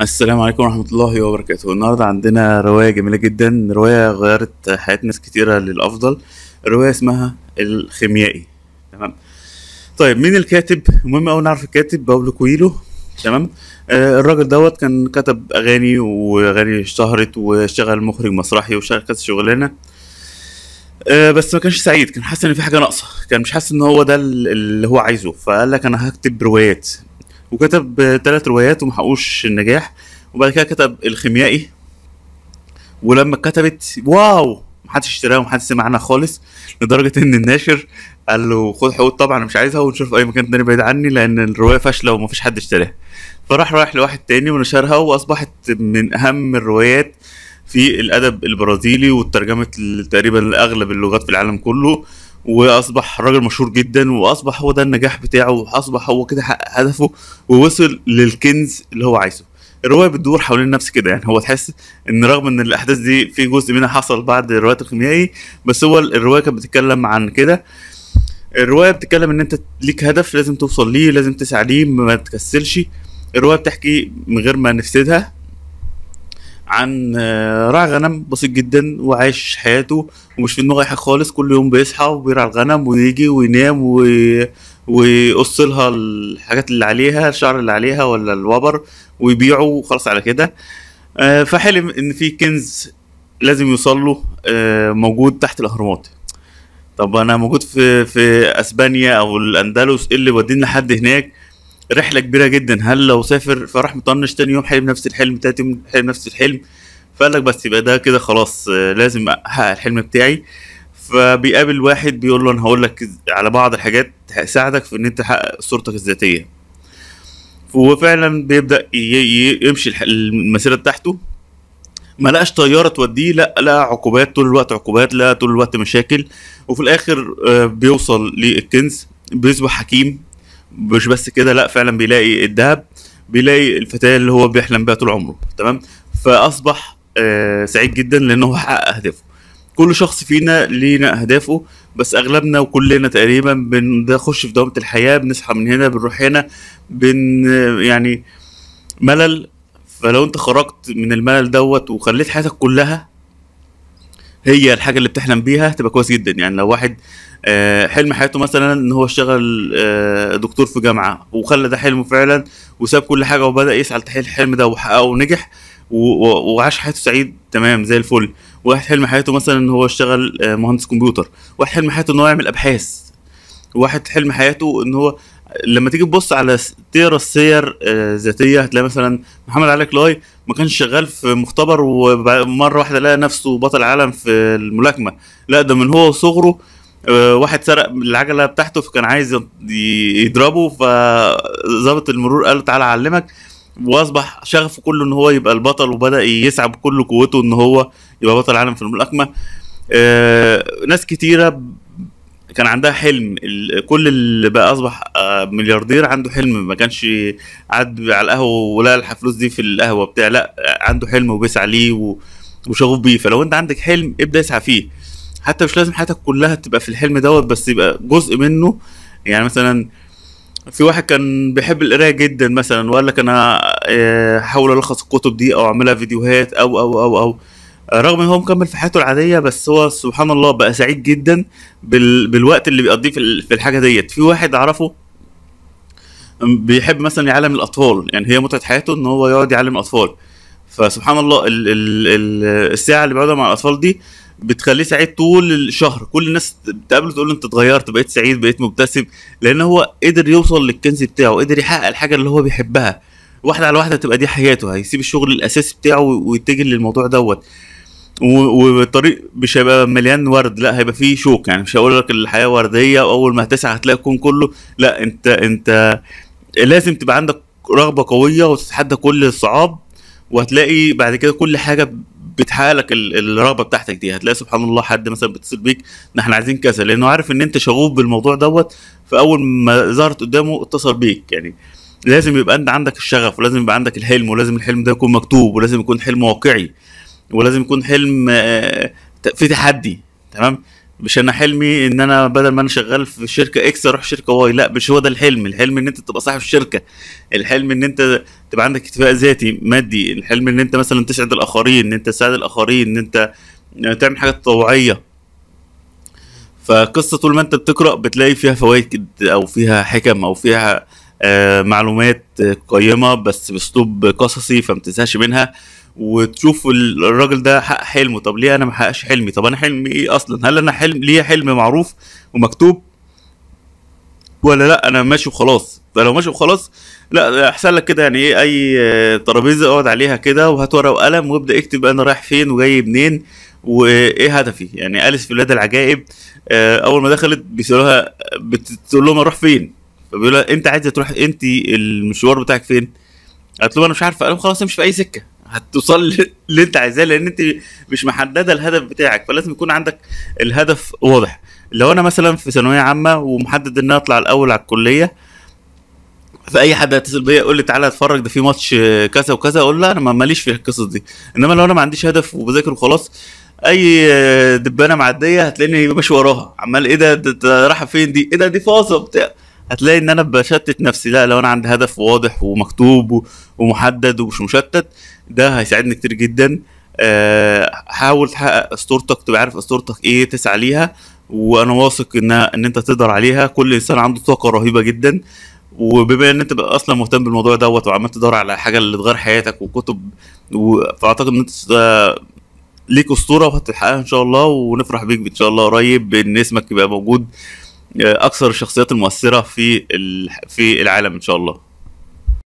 السلام عليكم ورحمة الله وبركاته النهاردة عندنا رواية جميلة جدا رواية غيرت حياة ناس كتيرة للأفضل الرواية اسمها الخيميائي تمام طيب مين الكاتب المهم أوي نعرف الكاتب باولو كويلو تمام آه الراجل دوت كان كتب أغاني وأغاني اشتهرت واشتغل مخرج مسرحي وشغل كذا شغلانة آه بس ما كانش سعيد كان حاسس ان في حاجه ناقصه كان مش حاسس ان هو ده اللي هو عايزه فقال لك انا هكتب روايات وكتب ثلاث روايات وما حققوش النجاح وبعد كده كتب الخيميائي ولما كتبت واو محدش اشتراها ومحدش سمع عنها خالص لدرجه ان الناشر قال له خد حقوق طبعا انا مش عايزها ونشوف في اي مكان تاني بعيد عني لان الروايه فاشله ومفيش حد اشتراها فراح رايح لواحد تاني ونشرها واصبحت من اهم الروايات في الادب البرازيلي وترجمت تقريبا لاغلب اللغات في العالم كله واصبح راجل مشهور جدا واصبح هو ده النجاح بتاعه واصبح هو كده حقق هدفه ووصل للكنز اللي هو عايزه الروايه بتدور حوالين نفس كده يعني هو تحس ان رغم ان الاحداث دي في جزء منها حصل بعد روايه الخيميائي بس هو الروايه كانت بتتكلم عن كده الروايه بتتكلم ان انت ليك هدف لازم توصل ليه لازم تسعى ليه ما تكسلش الروايه بتحكي من غير ما نفسدها عن آه، راعي غنم بسيط جدا وعايش حياته ومش في دماغه اي حاجه خالص كل يوم بيصحى وبيرعى الغنم ويجي وينام و... ويقص لها الحاجات اللي عليها الشعر اللي عليها ولا الوبر ويبيعه وخلاص على كده آه، فحلم ان في كنز لازم يوصل له آه، موجود تحت الاهرامات طب انا موجود في في اسبانيا او الاندلس ايه اللي وديني لحد هناك رحله كبيره جدا هل لو سافر فراح مطنش تاني يوم حلم نفس الحلم تالت يوم حلم نفس الحلم فقال لك بس يبقى ده كده خلاص آه، لازم احقق الحلم بتاعي فبيقابل واحد بيقول له انا هقول لك على بعض الحاجات هتساعدك في ان انت تحقق صورتك الذاتيه وفعلا بيبدا يمشي المسيره بتاعته ما لقاش طياره توديه لا لا عقوبات طول الوقت عقوبات لا طول الوقت مشاكل وفي الاخر آه، بيوصل للكنز بيصبح حكيم مش بس كده لا فعلا بيلاقي الذهب بيلاقي الفتاه اللي هو بيحلم بيها طول عمره تمام فاصبح آه، سعيد جدا لانه حقق اهدافه كل شخص فينا لينا اهدافه بس اغلبنا وكلنا تقريبا بنخش في دوامه الحياه بنصحى من هنا بنروح هنا بن يعني ملل فلو انت خرجت من الملل دوت وخليت حياتك كلها هي الحاجه اللي بتحلم بيها تبقى كويس جدا يعني لو واحد آه، حلم حياته مثلا ان هو يشتغل آه، دكتور في جامعه وخلى ده حلمه فعلا وساب كل حاجه وبدا يسعى لتحقيق الحلم ده وحققه ونجح وعاش حياته سعيد تمام زي الفل واحد حلم حياته مثلا ان هو يشتغل آه، مهندس كمبيوتر واحد حلم حياته ان هو يعمل ابحاث واحد حلم حياته ان هو لما تيجي تبص على تقرا السير آه، الذاتيه هتلاقي مثلا محمد علي كلاي ما كانش شغال في مختبر ومره واحده لقى نفسه بطل عالم في الملاكمه لا ده من هو صغره آه، واحد سرق العجله بتاعته فكان عايز يضربه فظابط المرور قال تعالى اعلمك واصبح شغفه كله ان هو يبقى البطل وبدا يسعى بكل قوته ان هو يبقى بطل عالم في الملاكمه آه، ناس كتيره كان عندها حلم كل اللي بقى اصبح آه، ملياردير عنده حلم ما كانش قعد على القهوه ولا الفلوس دي في القهوه بتاع لا عنده حلم وبيسعى ليه وشغوف بيه فلو انت عندك حلم ابدا اسعى فيه حتى مش لازم حياتك كلها تبقى في الحلم دوت بس يبقى جزء منه يعني مثلا في واحد كان بيحب القرايه جدا مثلا وقال لك انا آه، هحاول الخص الكتب دي او اعملها فيديوهات او او او او, أو رغم ان هو مكمل في حياته العاديه بس هو سبحان الله بقى سعيد جدا بال... بالوقت اللي بيقضيه في, في الحاجه ديت في واحد اعرفه بيحب مثلا يعلم الاطفال يعني هي متعه حياته ان هو يقعد يعلم الاطفال فسبحان الله ال... ال... ال... الساعه اللي بيقعدها مع الاطفال دي بتخليه سعيد طول الشهر كل الناس بتقابله تقول انت اتغيرت بقيت سعيد بقيت مبتسم لان هو قدر يوصل للكنز بتاعه قدر يحقق الحاجه اللي هو بيحبها واحده على واحده تبقى دي حياته هيسيب الشغل الاساسي بتاعه ويتجه للموضوع دوت والطريق مش هيبقى مليان ورد لا هيبقى فيه شوك يعني مش هقول لك الحياه ورديه واول ما هتسعى هتلاقي الكون كله لا انت انت لازم تبقى عندك رغبه قويه وتتحدى كل الصعاب وهتلاقي بعد كده كل حاجه بتحالك الرغبه بتاعتك دي هتلاقي سبحان الله حد مثلا بيتصل بيك نحن احنا عايزين كذا لانه عارف ان انت شغوف بالموضوع دوت فاول ما ظهرت قدامه اتصل بيك يعني لازم يبقى انت عندك الشغف ولازم يبقى عندك الحلم ولازم الحلم ده يكون مكتوب ولازم يكون حلم واقعي ولازم يكون حلم آه، في تحدي تمام مش انا حلمي ان انا بدل ما انا شغال في شركه اكس اروح شركه واي لا مش هو ده الحلم الحلم ان انت تبقى صاحب الشركه الحلم ان انت تبقى عندك اكتفاء ذاتي مادي الحلم ان انت مثلا تسعد الاخرين ان انت تساعد الاخرين ان انت آه، تعمل حاجه تطوعيه فقصه طول ما انت بتقرا بتلاقي فيها فوائد او فيها حكم او فيها آه، معلومات قيمه بس باسلوب قصصي فما منها وتشوف الراجل ده حق حلمه طب ليه انا ما حققش حلمي طب انا حلمي ايه اصلا هل انا حلم ليه حلم معروف ومكتوب ولا لا انا ماشي وخلاص فلو ماشي وخلاص لا احسن لك كده يعني ايه اي ترابيزه اقعد عليها كده وهات ورقه وقلم وابدا اكتب انا رايح فين وجاي منين وايه هدفي يعني اليس في بلاد العجائب آه، اول ما دخلت بيسالوها بتقول لهم اروح فين فبيقولها انت عايزه تروح انت المشوار بتاعك فين قالت لهم انا مش عارفه قال خلاص امشي في اي سكه هتوصل اللي انت عايزاه لان انت مش محدده الهدف بتاعك فلازم يكون عندك الهدف واضح لو انا مثلا في ثانويه عامه ومحدد ان اطلع الاول على الكليه فاي حد هيتصل بيا يقول لي تعالى اتفرج ده في ماتش كذا وكذا اقول لا انا ماليش في القصص دي انما لو انا ما عنديش هدف وبذاكر وخلاص اي دبانه معديه هتلاقيني ماشي وراها عمال ايه ده, ده, ده رايحه فين دي ايه ده دي فاصه بتاع هتلاقي ان انا بشتت نفسي لا لو انا عندي هدف واضح ومكتوب ومحدد ومش مشتت ده هيساعدني كتير جدا آه، حاول تحقق اسطورتك تبقى عارف اسطورتك ايه تسعى ليها وانا واثق ان ان انت تقدر عليها كل انسان عنده طاقه رهيبه جدا وبما ان انت اصلا مهتم بالموضوع دوت وعمال تدور على حاجه اللي تغير حياتك وكتب فاعتقد ان انت ليك اسطوره وهتحققها ان شاء الله ونفرح بيك ان شاء الله قريب بان اسمك يبقى موجود آه، اكثر الشخصيات المؤثره في في العالم ان شاء الله